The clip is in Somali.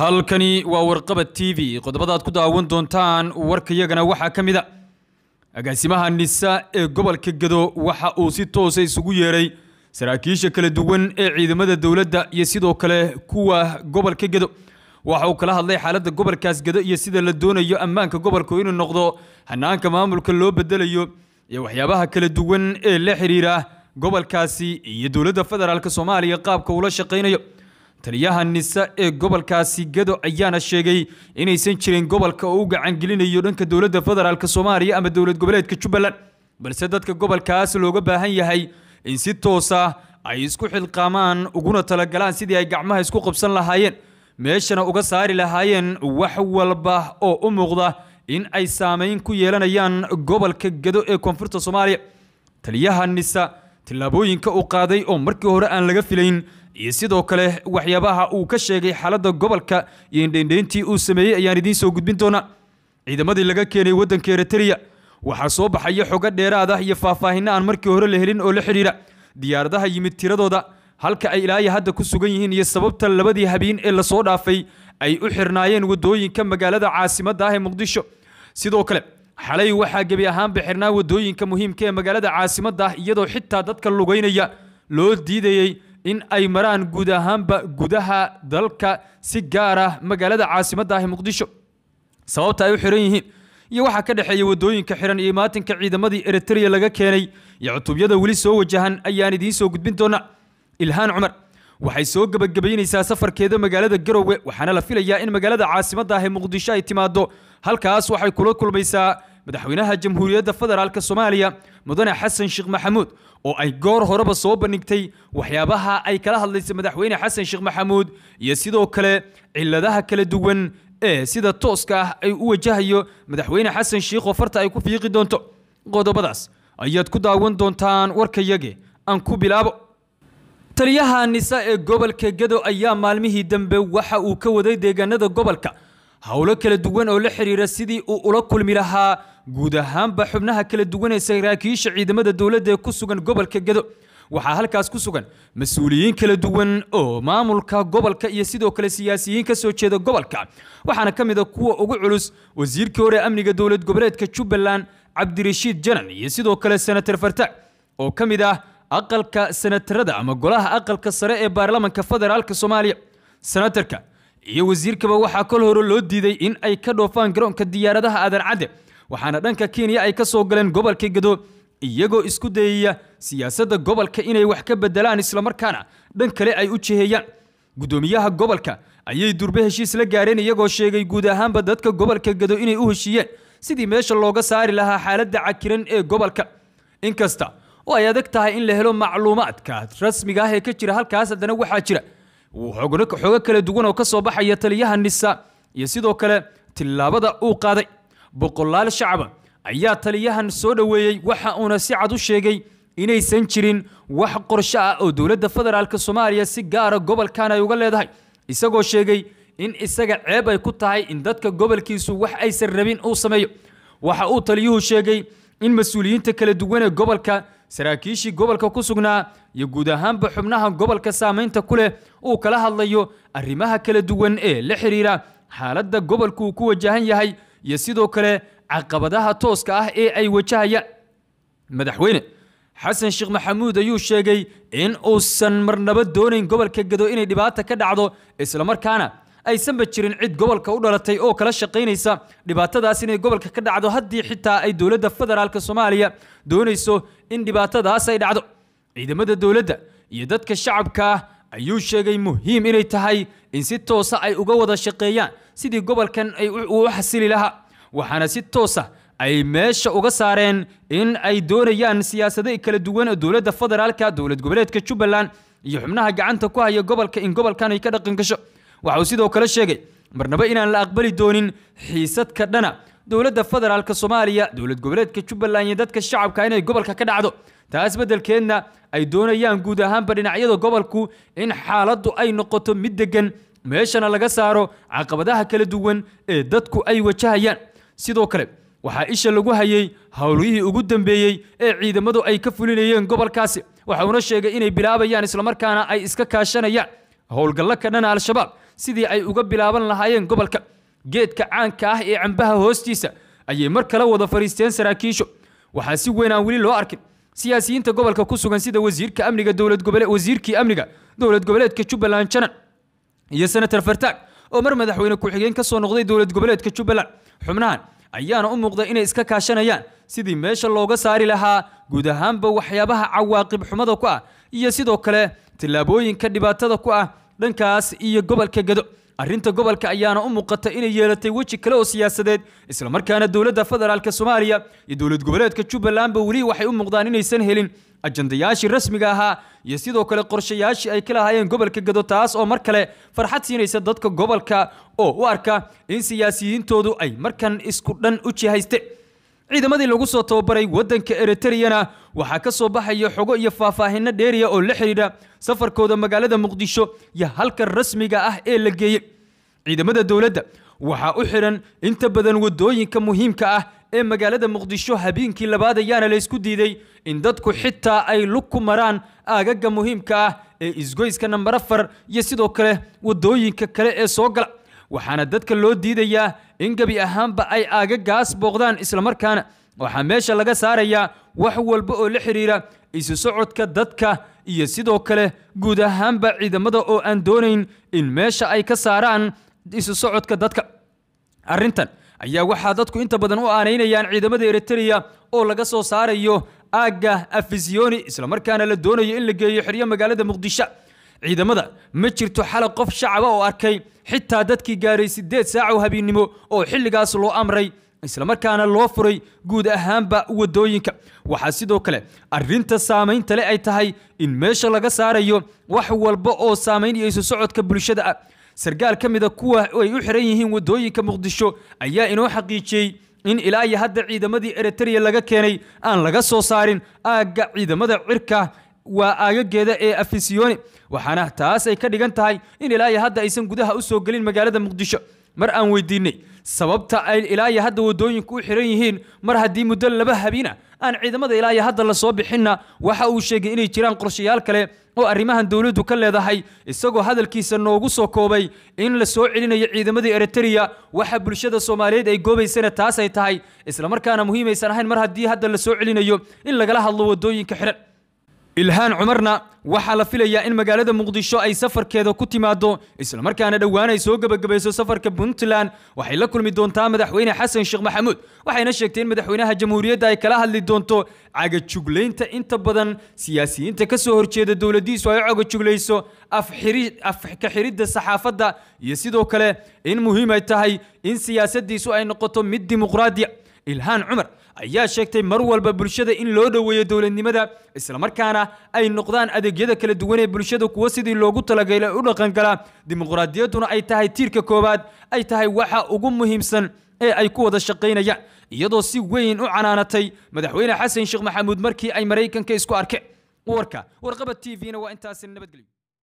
halkani waa warqabad t v qodobadaad ku daawan doontaan warkayagana waxaa ka mid a agaasimaha nisa ee gobolka gedo waxa uu si toosa isugu yeedhay saraakiisha kala duwan ee ciidamada dowladda iyo sidoo kale kuwa gobolka gedo waxa uu kala hadlay xaaladda gobolkaas gedo iyo sida la doonayo ammaanka gobolku inuu noqdo hanaanka maamulka loo bedelayo iyo waxyaabaha kala duwan ee la xidhiira gobolkaasi iyo dowladda federaalk soomaaliya qaabka uula shaqaynayo taliyaha nisa ee gobolkaasi gedo ayaana sheegay inaysan jirin gobolka oo u gacangelinayo dhanka dowladda federaalk soomaaliya ama dowlad goboleedka jubbaland balse dadka gobolkaas looga baahan yahay in si toosa ah ay isku xilqaamaan uguna talagalaan sidii ay gacmaha isku qabsan lahaayeen meeshana uga saari lahaayeen wax walba oo u muuqda in ay saamayn ku yeelanayaan gobolka gedo ee koonfurta soomaaliya taliyaha nisa tallaabooyinka uu qaaday oo markii hore aan laga filayn iyo sidoo kale waxyaabaha uu ka sheegay xaaladda gobolka iyo indhaindhayntii uu sameeyey ayaan idiin soo gudbin doonaa ciidamadii laga keenay waddanka eritariya waxaa soo baxaya xoga dheeraad ah iyo faahfaahinno aan markii hore la helin oo la xidhiidha diyaaradaha yimid tiradooda halka ay ilaaya hadda ku sugan yihiin iyo sababta labadii habiin ee lasoo dhaafay ay u xirnaayeen waddooyinka magaalada caasimadda ah ee muqdisho sidoo kale xalay waxaa gebi ahaanba xirnaa waddooyinka muhiimka ee magaalada caasimadda ah iyadoo xitaa dadka lugaynaya loo diidayey in ay maraan guud ahaanba gudaha dalka si gaar ah magaalada caasimadda ah ee muqdisho sababta ay u xihan yihiin iyo waxaa ka dhexeeya waddooyinka xihan iyo maatinka ciidamadii eritrea laga keenay iyo cutubyada weli soo wajahan ayaan idiin soo gudbin doona ilhaan cumar waxay soo gebagabaynaysaa safarkeeda magaalada garowe waxaana la filayaa in magaalada caasimadda ah ee muqdisho ay timaado halkaas waxay kula kulmaysaa madaxweynaha jamhuuriyadda federaalk soomaaliya mudane xasan sheekh maxamuud oo ay goor horeba soo bandhigtay waxyaabaha ay kala hadlaysay madaxweyne xasan sheekh maxamuud iyo sidoo kale cilladaha kala duwan ee sida tooska ah ay u wajahayo madaxweyne xasan sheikho farta ay ku fiiqi doonto qodobadaas ayaad ku daawan doontaan warka yage aan ku bilaabo taliyaha nisa ee gobolka gedo ayaa maalmihii dambe waxa uu ka waday deegaanada gobolka howlo kala duwan oo la xidhiira sidii uu ula kulmi lahaa guud ahaanba xubnaha kala duwan ee saraakiisha ciidamada dowladda ee ku sugan gobolka gedo waxaa halkaas ku sugan mas-uuliyiin kala duwan oo maamulka gobolka iyo sidoo kale siyaasiyiin ka soo jeeda gobolka waxaana ka mid a ah kuwa ugu culus wasiirkii hore amniga dowlad goboleedka jubbaland cabdirashiid janan iyo sidoo kale senator fartaag oo ka mid ah aqalka senatarada ama golaha aqalka sare ee baarlamanka federaalk soomaaliya senatarka iyo wasiirkaba waxaa kol hore loo diiday in ay ka dhoofaan garoonka diyaaradaha aadancadde waxaana dhanka kenya ay ka soo galeen gobolka gedo iyagoo isku dayaya siyaasadda gobolka inay wax ka bedelaan islamarkaana dhan kale ay u jiheeyaan guddoomiyaha gobolka ayay durbe heshiis la gaareen iyagoo sheegay guud ahaanba dadka gobolka gedo inay u heshiiyeen sidii meesha looga saari lahaa xaaladda cakiran ee gobolka inkasta oo ay adag tahay in la helo macluumaadka rasmiga ah ee ka jira halkaas haddana waxaa jira xoogo kala duwan oo ka soo baxaya taliyaha nisa iyo sidoo kale tillaabada uu qaaday boqolaal shacaba ayaa taliyahan soo dhoweeyey waxa uuna si cad u sheegay inaysan jirin wax qorsho ah oo dowladda federaalk soomaaliya si gaara ah gobolkan ay uga leedahay isagoo sheegay in isaga ceeb ay ku tahay in dadka gobolkiisu wax aysan rabin uu sameeyo waxa uu taliyuhu sheegay in mas-uuliyiinta kala duwan ee gobolka saraakiishii gobolka ku sugnaa iyo guud ahaanba xubnaha gobolka saamaynta ku leh uu kala hadlayo arrimaha kala duwan ee la xidhiira xaaladda uu ku wajahan yahay iyo sidoo kale caqabadaha tooska ah ee ay wajahayaan madaxweyne xasan sheekh maxamuud ayuu sheegay in uusan marnabo doonayn gobolka gedo inay dhibaato ka dhacdo islamarkaana aysanba jirin cid gobolka u dhalatay oo kala shaqaynaysa dhibaatadaas inay gobolka ka dhacdo haddii xitaa ay dowladda federaalk soomaaliya doonayso in dhibaatadaas ay dhacdo ciidamada dowladda iyo dadka shacabka ayuu sheegay muhiim inay tahay in si toosa ay uga wada shaqeeyaan sidii gobolkan uu u xasili lahaa waxaana si toosa ay meesha uga saareen in ay doonayaan siyaasado kala duwan oo dowladda federaalka dowlad goboleedka jubbaland iyo xubnaha gacanta ku haya gobolka in gobolkan ay ka dhaqan gasho waxa uu sidoo kale sheegay marnabo inaan la aqbali doonin xiisad ka dhana dowladda federaalk soomaaliya dowlad goboleedka jubbaland iyo dadka shacabka inay gobolka ka dhacdo taas beddelkeedna ay doonayaan guud ahaanba dhinacyada gobolku in xaaladdu ay noqoto mid deggan meeshana laga saaro caqabadaha kala duwan ee dadku ay wajahayaan sidoo kale waxaa isha lagu hayay howlihii ugu dambeeyey ee ciidamadu ay ka fulinayeen gobolkaasi waxauna sheegay inay bilaabayaan islamarkaana ay iska kaashanayaan howlgallo ka dhana al-shabaab sidii ay uga bilaaban lahaayeen gobolka geedka caanka ah ee cambaha hoostiisa ayay mar kale wada fadhiisteen saraakiisho waxaa si weyn aan weli loo arkin siyaasiyiinta gobolka ku sugan sida wasiirka amniga dowlad gobole wasiirkii amniga dowlad goboleedka jubbaland janan iyo senator fartaag oo mar madaxweyne ku-xigeen ka soo noqday dowlad goboleedka jubbaland xubnahan ayaana u muuqda inay iska kaashanayaan sidii meesha looga saari lahaa guud ahaanba waxyaabaha cawaaqib xumada ku ah iyo sidoo kale tallaabooyinka dhibaatada ku ah dhankaas iyo gobolka gedo arrinta gobolka ayaana u muuqata inay yeelatay weji kale oo siyaasadeed islamarkaana dowladda federaalk soomaaliya iyo dowlad goboleedka jubbalandba weli waxay u muuqdaan inaysan helin ajandayaashii rasmiga ahaa iyo sidoo kale qorshayaashii ay ka lahaayeen gobolka gedo taas oo mar kale farxad siinaysa dadka gobolka oo u arka in siyaasiyiintoodu ay markan isku dhan u jihayste ciidamadii lagu soo tababaray waddanka eritreyana waxaa ka soo baxaya xogo iyo faahfaahinno dheeriya oo la xidhiidha safarkooda magaalada muqdisho iyo halka rasmiga ah ee la geeyey ciidamada dowladda waxaa u xidhan inta badan waddooyinka muhiimka ah ee magaalada muqdisho habeenkii labaad ayaana laysku diiday in dadku xitaa ay lug ku maraan aagaga muhiimka ah ee isgoyska namber afar iyo sidoo kale waddooyinka kale ee soo gala waxaana dadka loo diidayaa in gebi ahaanba ay aagagaas booqdaan islamarkaana waxaa meesha laga saarayaa wax walba oo la xidhiira isu socodka dadka iyo sidoo kale guud ahaanba ciidamada oo aan doonayn in meesha ay ka saaraan isu socodka dadka arrintan ayaa waxaa dadku inta badan u aanaynayaan ciidamada eritreya oo laga soo saarayo aagga afisiyoni islamarkaana la doonayo in la geeyo xeryo magaalada muqdisho ciidamada ma jirto xala qof shacaba oo arkay xitaa dadkii gaaray siddeed saac oo habeennimo oo xilligaas loo amray islamarkaana loo furay guud ahaanba waddooyinka waxaa sidoo kale arrinta saamaynta le ay tahay in meesha laga saarayo wax walba oo saamaynaya isu socodka bulshada ah sarkaal ka mida kuwa ay u xiran yihiin waddooyinka muqdisho ayaa inoo xaqiijiyey in ilaa iyo hadda ciidamadii eritreya laga keenay aan laga soo saarin aagga ciidamada cirka waa aagageeda ee afisiyone waxaana taas ay ka dhigan tahay in ilaa hadda aysan gudaha u soo gelin magaalada muqdisho mar aan weydiinay sababta ay ilaa hadda waddooyinku u xiran yihiin mar haddii muddo laba habiina aan ciidamada ilaa hadda la soo bixinna waxa uu sheegay inay jiraan qorshayaal kale oo arrimahan dowladdu ka leedahay isagoo hadalkiisa noogu soo koobay in la soo celinayo ciidamadii eritreya waxa bulshada soomaaliyeed ay goobaysana taas ay tahay islamarkaana muhiimaysan ahayn mar haddii hadda la soo celinayo in lagala hadlo waddooyinka xiran ilhaan cumarna waxaa la filayaa in magaalada muqdisho ay safarkeeda ku timaado islamarkaana dhowaan ay soo gebagabayso safarka puntland waxay la kulmi doontaa madaxweyne xasan sheekh maxamuud waxayna sheegtay in madaxweynaha jamhuuriyadda ay kala hadli doonto cagajuglaynta inta badan siyaasiyiinta ka soo horjeeda dowladiisu ay u cagajuglayso xiridda saxaafadda iyo sidoo kale in muhiim ay tahay in siyaasadiisu ay noqoto mid dimuqraadiya ilhaan cumar ayaa sheegtay mar walba bulshada in loo dhoweeyo dowladnimada islamarkaana ay noqdaan adeegyada kala duwan ee bulshada kuwa sidii loogu talagalay u dhaqangalaa dimuqraadiyadduna ay tahay tiirka koowaad ay tahay waxa ugu muhiimsan ee ay ku wada shaqaynayaan iyadoo si weyn u canaanatay madaxweyne xasan sheekh maxamuud markii ay maraykanka isku arkeen warka warqaba t v-na waa intaasi nabadgelyo